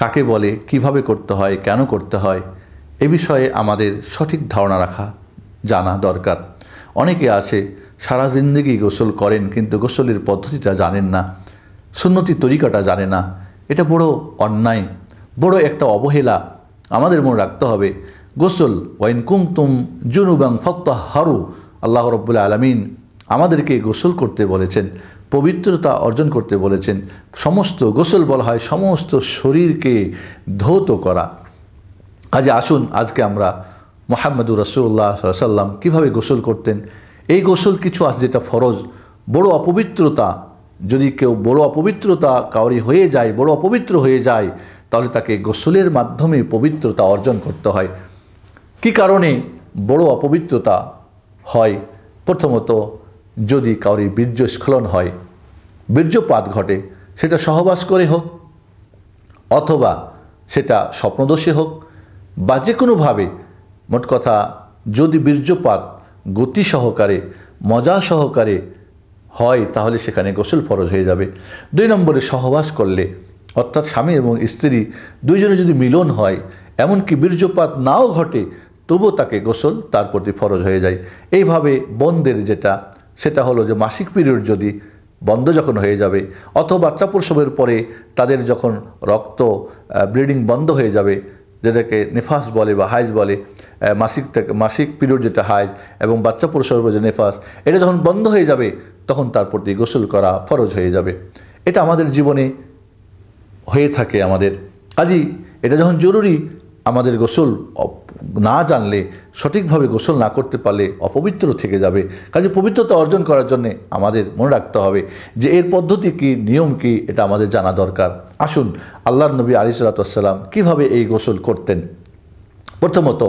কাকে বলে কিভাবে করতে হয় কেন করতে হয় এ বিষয়ে আমাদের সঠিক ধারণা রাখা জানা দরকার অনেকে আছে সারা জিন্দগি গোসল করেন কিন্তু গোসলের পদ্ধতিটা জানেন না সুন্নতি তরিকাটা জানে না এটা বড় অন্যায় বড় একটা অবহেলা আমাদের মনে রাখতে হবে গোসল ওয়াইন কুমতুম জুনুবং ফক্তা হারু আল্লাহ রব্বুল আলমিন আমাদেরকে গোসল করতে বলেছেন পবিত্রতা অর্জন করতে বলেছেন সমস্ত গোসল বলা হয় সমস্ত শরীরকে ধৌত করা কাজে আসুন আজকে আমরা মোহাম্মদুর রসুল্লাহ সাল্লাম কিভাবে গোসল করতেন এই গোসল কিছু আছে যেটা ফরজ বড় অপবিত্রতা যদি কেউ বড় অপবিত্রতা কাউরি হয়ে যায় বড় অপবিত্র হয়ে যায় তাহলে তাকে গোসলের মাধ্যমে পবিত্রতা অর্জন করতে হয় কি কারণে বড় অপবিত্রতা হয় প্রথমত যদি কাউরি বীর্য স্খলন হয় বীর্যপাত ঘটে সেটা সহবাস করে হোক অথবা সেটা স্বপ্নদোষে হোক বা যে কোনোভাবে মোট কথা যদি বীর্যপাত গতি সহকারে মজা সহকারে হয় তাহলে সেখানে গোসল ফরজ হয়ে যাবে দুই নম্বরে সহবাস করলে অর্থাৎ স্বামী এবং স্ত্রী দুইজনে যদি মিলন হয় এমনকি বীর্যপাত নাও ঘটে তবু তাকে গোসল তার প্রতি ফরজ হয়ে যায় এইভাবে বন্দের যেটা সেটা হলো যে মাসিক পিরিয়ড যদি বন্ধ যখন হয়ে যাবে অথবা বাচ্চা প্রসবের পরে তাদের যখন রক্ত ব্লিডিং বন্ধ হয়ে যাবে যেটাকে নেফাস বলে বা হাইজ বলে মাসিক মাসিক পিরিয়ড যেটা হাইজ এবং বাচ্চা প্রসবের যে নেফাস এটা যখন বন্ধ হয়ে যাবে তখন তার প্রতি গোসল করা ফরজ হয়ে যাবে এটা আমাদের জীবনে হয়ে থাকে আমাদের কাজী এটা যখন জরুরি আমাদের গোসল না জানলে সঠিকভাবে গোসল না করতে পারলে অপবিত্র থেকে যাবে কাজে পবিত্রতা অর্জন করার জন্য আমাদের মনে রাখতে হবে যে এর পদ্ধতি কি নিয়ম কি এটা আমাদের জানা দরকার আসুন আল্লাহর নবী আলি সালাতাম কীভাবে এই গোসল করতেন প্রথমত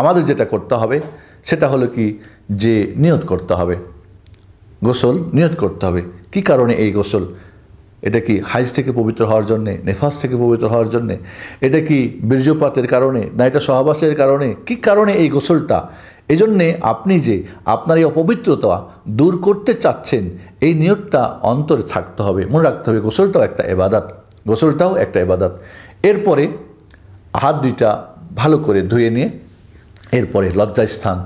আমাদের যেটা করতে হবে সেটা হলো কি যে নিয়ত করতে হবে গোসল নিয়ত করতে হবে কি কারণে এই গোসল এটা কি হাইজ থেকে পবিত্র হওয়ার জন্যে নেফাস থেকে পবিত্র হওয়ার জন্যে এটা কি বীর্যপাতের কারণে না এটা সহবাসের কারণে কি কারণে এই গোসলটা এজন্যে আপনি যে আপনার এই অপবিত্রতা দূর করতে চাচ্ছেন এই নিয়তটা অন্তরে থাকতে হবে মনে রাখতে হবে গোসলটাও একটা এবাদাত গোসলটাও একটা এবাদাত এরপরে হাত দুইটা ভালো করে ধুয়ে নিয়ে এরপরে লজ্জাস্থান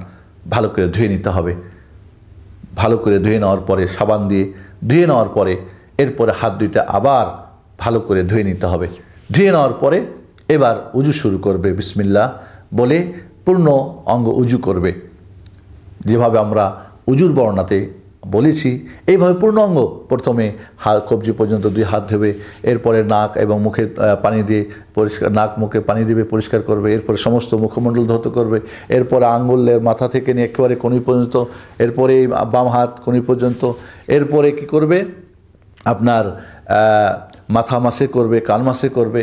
ভালো করে ধুয়ে নিতে হবে ভালো করে ধুয়ে নেওয়ার পরে সাবান দিয়ে ধুয়ে নেওয়ার পরে এরপরে হাত দুইটা আবার ভালো করে ধুয়ে নিতে হবে ধুয়ে নেওয়ার পরে এবার উজু শুরু করবে বিসমিল্লা বলে পূর্ণ অঙ্গ উজু করবে যেভাবে আমরা উজুর বর্ণাতে বলেছি এইভাবে পূর্ণ অঙ্গ প্রথমে হাত কবজি পর্যন্ত দুই হাত ধুবে এরপরে নাক এবং মুখে পানি দিয়ে পরিষ্কার নাক মুখে পানি দিবে পরিষ্কার করবে এরপরে সমস্ত মুখমণ্ডল ধত করবে এরপরে আঙ্গুলের মাথা থেকে নিয়ে একেবারে কনি পর্যন্ত এরপরে বাম হাত কনি পর্যন্ত এরপরে কি করবে আপনার মাথা মাসে করবে কান মাসে করবে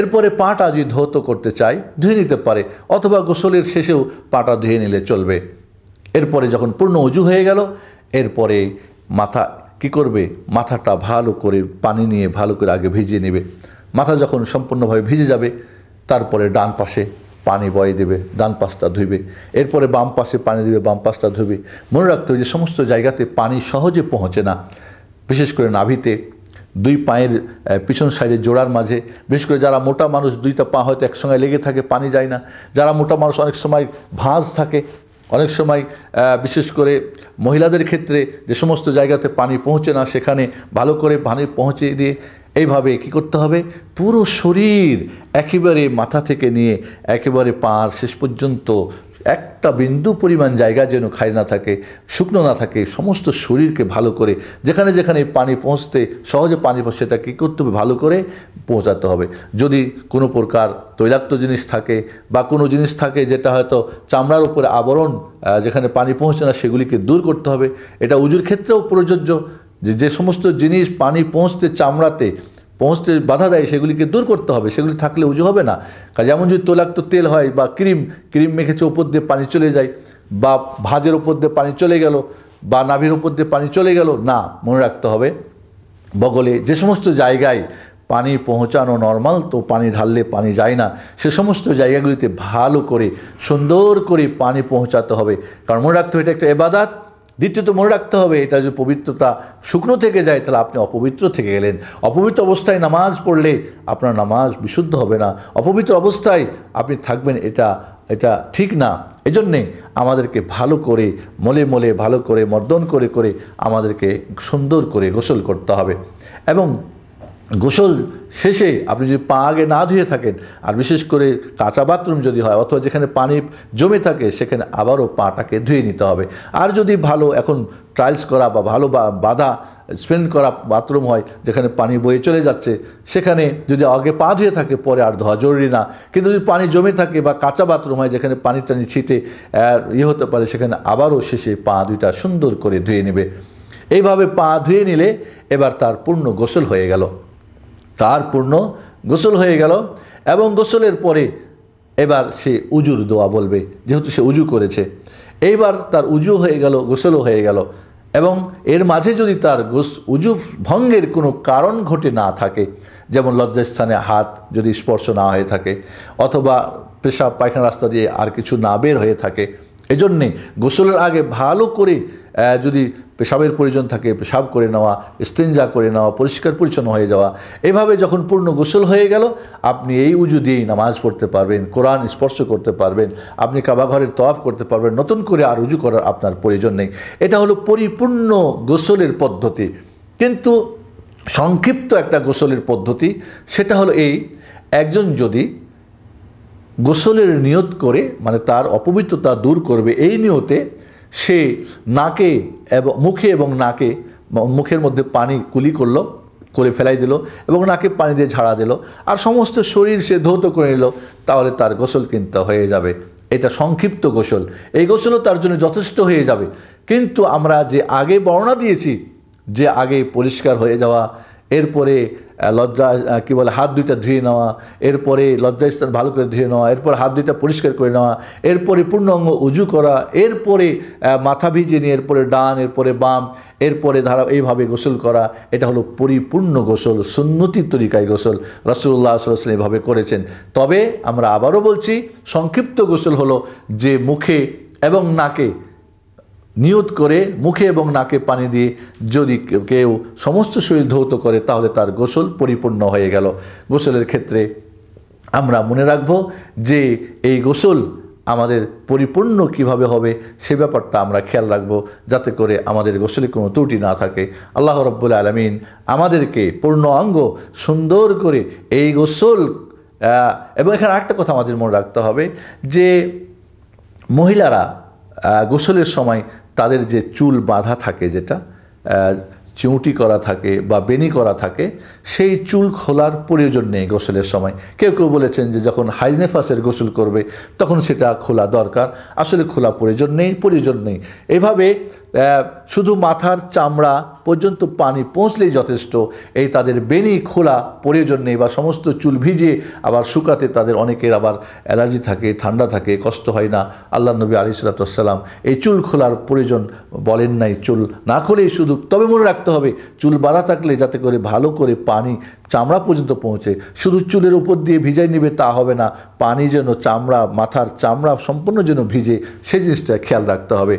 এরপরে পাটা যদি ধৌত করতে চাই ধুয়ে নিতে পারে অথবা গোসলের শেষেও পাটা ধুয়ে নিলে চলবে এরপরে যখন পূর্ণ উজু হয়ে গেল এরপরে মাথা কি করবে মাথাটা ভালো করে পানি নিয়ে ভালো করে আগে ভিজিয়ে নেবে মাথা যখন সম্পূর্ণভাবে ভিজে যাবে তারপরে ডান পাশে পানি বয়ে দেবে ডান পাশটা ধুইবে এরপরে বাম পাশে পানি দেবে বাম পাশটা ধুবে মনে রাখতে হবে যে সমস্ত জায়গাতে পানি সহজে পৌঁছে না বিশেষ করে নাভিতে দুই পায়ের পিছন সাইডে জোড়ার মাঝে বিশেষ করে যারা মোটা মানুষ দুইটা পা হয়তো একসঙ্গে লেগে থাকে পানি যায় না যারা মোটা মানুষ অনেক সময় ভাঁজ থাকে অনেক সময় বিশেষ করে মহিলাদের ক্ষেত্রে যে সমস্ত জায়গাতে পানি পৌঁছে না সেখানে ভালো করে পানি পৌঁছে দিয়ে এইভাবে কি করতে হবে পুরো শরীর একেবারে মাথা থেকে নিয়ে একেবারে পার শেষ পর্যন্ত একটা বিন্দু পরিমাণ জায়গা যেন খাই না থাকে শুকনো না থাকে সমস্ত শরীরকে ভালো করে যেখানে যেখানে পানি পৌঁছতে সহজে পানি পৌঁছে সেটা কী করতে হবে ভালো করে পৌঁছাতে হবে যদি কোনো প্রকার তৈলাক্ত জিনিস থাকে বা কোনো জিনিস থাকে যেটা হয়তো চামড়ার উপরে আবরণ যেখানে পানি পৌঁছে না সেগুলিকে দূর করতে হবে এটা উজুর ক্ষেত্রেও প্রযোজ্য যে যে সমস্ত জিনিস পানি পৌঁছতে চামড়াতে পৌঁছতে বাধা দেয় সেগুলিকে দূর করতে হবে সেগুলি থাকলে উজু হবে না যেমন যদি তোলাক্ত তেল হয় বা ক্রিম ক্রিম মেখেছে ওপর দিয়ে পানি চলে যায় বা ভাজের ওপর দিয়ে পানি চলে গেল বা নাভির ওপর দিয়ে পানি চলে গেল না মনে রাখতে হবে বগলে যে সমস্ত জায়গায় পানি পৌঁছানো নর্মাল তো পানি ঢাললে পানি যায় না সে সমস্ত জায়গাগুলিতে ভালো করে সুন্দর করে পানি পৌঁছাতে হবে কারণ মনে রাখতে হবে এটা একটা এবাদাত দ্বিতীয়ত মনে রাখতে হবে এটা যে পবিত্রতা শুকনো থেকে যায় তাহলে আপনি অপবিত্র থেকে গেলেন অপবিত্র অবস্থায় নামাজ পড়লে আপনার নামাজ বিশুদ্ধ হবে না অপবিত্র অবস্থায় আপনি থাকবেন এটা এটা ঠিক না এজন্যে আমাদেরকে ভালো করে মলে মলে ভালো করে মর্দন করে করে আমাদেরকে সুন্দর করে গোসল করতে হবে এবং গোসল শেষে আপনি যদি পা আগে না ধুয়ে থাকেন আর বিশেষ করে কাঁচা বাথরুম যদি হয় অথবা যেখানে পানি জমে থাকে সেখানে আবারও পাটাকে ধুয়ে নিতে হবে আর যদি ভালো এখন ট্রায়ালস করা বা ভালো বা বাধা স্পেন্ড করা বাথরুম হয় যেখানে পানি বয়ে চলে যাচ্ছে সেখানে যদি আগে পা ধুয়ে থাকে পরে আর ধোয়া জরুরি না কিন্তু যদি পানি জমে থাকে বা কাঁচা বাথরুম হয় যেখানে পানি টানি ছিটে ইয়ে হতে পারে সেখানে আবারও শেষে পা দুইটা সুন্দর করে ধুয়ে নেবে এইভাবে পা ধুয়ে নিলে এবার তার পূর্ণ গোসল হয়ে গেল তার পূর্ণ গোসল হয়ে গেল এবং গোসলের পরে এবার সে উজুর দোয়া বলবে যেহেতু সে উজু করেছে এইবার তার উজু হয়ে গেল গোসলও হয়ে গেল এবং এর মাঝে যদি তার গোস উজু ভঙ্গের কোনো কারণ ঘটে না থাকে যেমন লজ্জাস্থানে হাত যদি স্পর্শ না হয়ে থাকে অথবা পেশাব পায়খানা রাস্তা দিয়ে আর কিছু না বের হয়ে থাকে এজন্যে গোসলের আগে ভালো করে যদি পেশাবের প্রয়োজন থাকে পেশাব করে নেওয়া স্তেঞ্জা করে নেওয়া পরিষ্কার পরিচ্ছন্ন হয়ে যাওয়া এভাবে যখন পূর্ণ গোসল হয়ে গেল আপনি এই উজু দিয়েই নামাজ পড়তে পারবেন কোরআন স্পর্শ করতে পারবেন আপনি কাবাঘরের তফ করতে পারবেন নতুন করে আর উজু করার আপনার প্রয়োজন নেই এটা হলো পরিপূর্ণ গোসলের পদ্ধতি কিন্তু সংক্ষিপ্ত একটা গোসলের পদ্ধতি সেটা হলো এই একজন যদি গোসলের নিয়ত করে মানে তার অপবিত্রতা দূর করবে এই নিয়তে সে নাকে এবং মুখে এবং নাকে মুখের মধ্যে পানি কুলি করল করে ফেলাই দিল এবং নাকে পানি দিয়ে ঝাড়া দিল আর সমস্ত শরীর সে ধৌত করে নিল তাহলে তার গোসল কিন্তু হয়ে যাবে এটা সংক্ষিপ্ত গোসল এই গোসলও তার জন্য যথেষ্ট হয়ে যাবে কিন্তু আমরা যে আগে বর্ণনা দিয়েছি যে আগে পরিষ্কার হয়ে যাওয়া এরপরে লজ্জা কী বলে হাত দুইটা ধুয়ে নেওয়া এরপরে লজ্জা স্থান ভালো করে ধুয়ে নেওয়া এরপর হাত দুইটা পরিষ্কার করে নেওয়া এরপরে পূর্ণাঙ্গ উজু করা এরপরে মাথা ভিজিয়ে নিয়ে এরপরে ডান এরপরে বাম এরপরে ধারা এইভাবে গোসল করা এটা হলো পরিপূর্ণ গোসল সুন্নতি তরিকায় গোসল রসুল্লাহ সাল্লাম এভাবে করেছেন তবে আমরা আবারও বলছি সংক্ষিপ্ত গোসল হলো যে মুখে এবং নাকে নিয়ত করে মুখে এবং নাকে পানি দিয়ে যদি কেউ সমস্ত শরীর ধৌত করে তাহলে তার গোসল পরিপূর্ণ হয়ে গেল গোসলের ক্ষেত্রে আমরা মনে রাখব যে এই গোসল আমাদের পরিপূর্ণ কিভাবে হবে সে ব্যাপারটা আমরা খেয়াল রাখব যাতে করে আমাদের গোসলে কোনো ত্রুটি না থাকে আল্লাহ রব্বুল আলমিন আমাদেরকে পূর্ণ অঙ্গ সুন্দর করে এই গোসল এবং এখানে একটা কথা আমাদের মনে রাখতে হবে যে মহিলারা গোসলের সময় তাদের যে চুল বাঁধা থাকে যেটা চিউটি করা থাকে বা বেনি করা থাকে সেই চুল খোলার প্রয়োজন নেই গোসলের সময় কেউ কেউ বলেছেন যে যখন হাইজনেফাসের গোসল করবে তখন সেটা খোলা দরকার আসলে খোলা প্রয়োজন নেই প্রয়োজন নেই এভাবে শুধু মাথার চামড়া পর্যন্ত পানি পৌঁছলেই যথেষ্ট এই তাদের বেনি খোলা প্রয়োজন নেই বা সমস্ত চুল ভিজে আবার শুকাতে তাদের অনেকের আবার অ্যালার্জি থাকে ঠান্ডা থাকে কষ্ট হয় না আল্লাহ নবী আলী সালাতাম এই চুল খোলার প্রয়োজন বলেন নাই চুল না খোলেই শুধু তবে মনে রাখতে হবে চুল বাঁধা থাকলে যাতে করে ভালো করে পানি চামড়া পর্যন্ত পৌঁছে শুধু চুলের উপর দিয়ে ভিজাই নেবে তা হবে না পানি যেন চামড়া মাথার চামড়া সম্পূর্ণ যেন ভিজে সেই জিনিসটা খেয়াল রাখতে হবে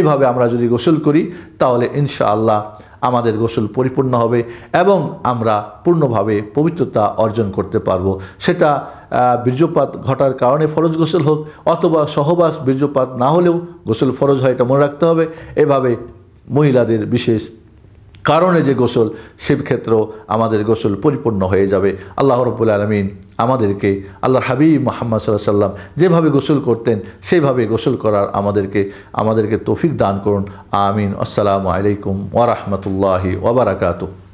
এইভাবে আমরা যদি গোসল করি তাহলে ইনশাআল্লাহ আমাদের গোসল পরিপূর্ণ হবে এবং আমরা পূর্ণভাবে পবিত্রতা অর্জন করতে পারবো সেটা বীর্যপাত ঘটার কারণে ফরজ গোসল হোক অথবা সহবাস বীর্যপাত না হলেও গোসল ফরজ হয় এটা মনে রাখতে হবে এভাবে মহিলাদের বিশেষ কারণে যে গোসল সে আমাদের গোসল পরিপূর্ণ হয়ে যাবে আল্লাহ রব্বুল আলমিন আমাদেরকে আল্লাহ হাবিব মোহাম্মদ সাল্লাহ সাল্লাম যেভাবে গোসল করতেন সেইভাবে গোসল করার আমাদেরকে আমাদেরকে তৌফিক দান করুন আমিন আসসালামু আলাইকুম ওয়ারহমতুল্লাহি ওবরাকাতু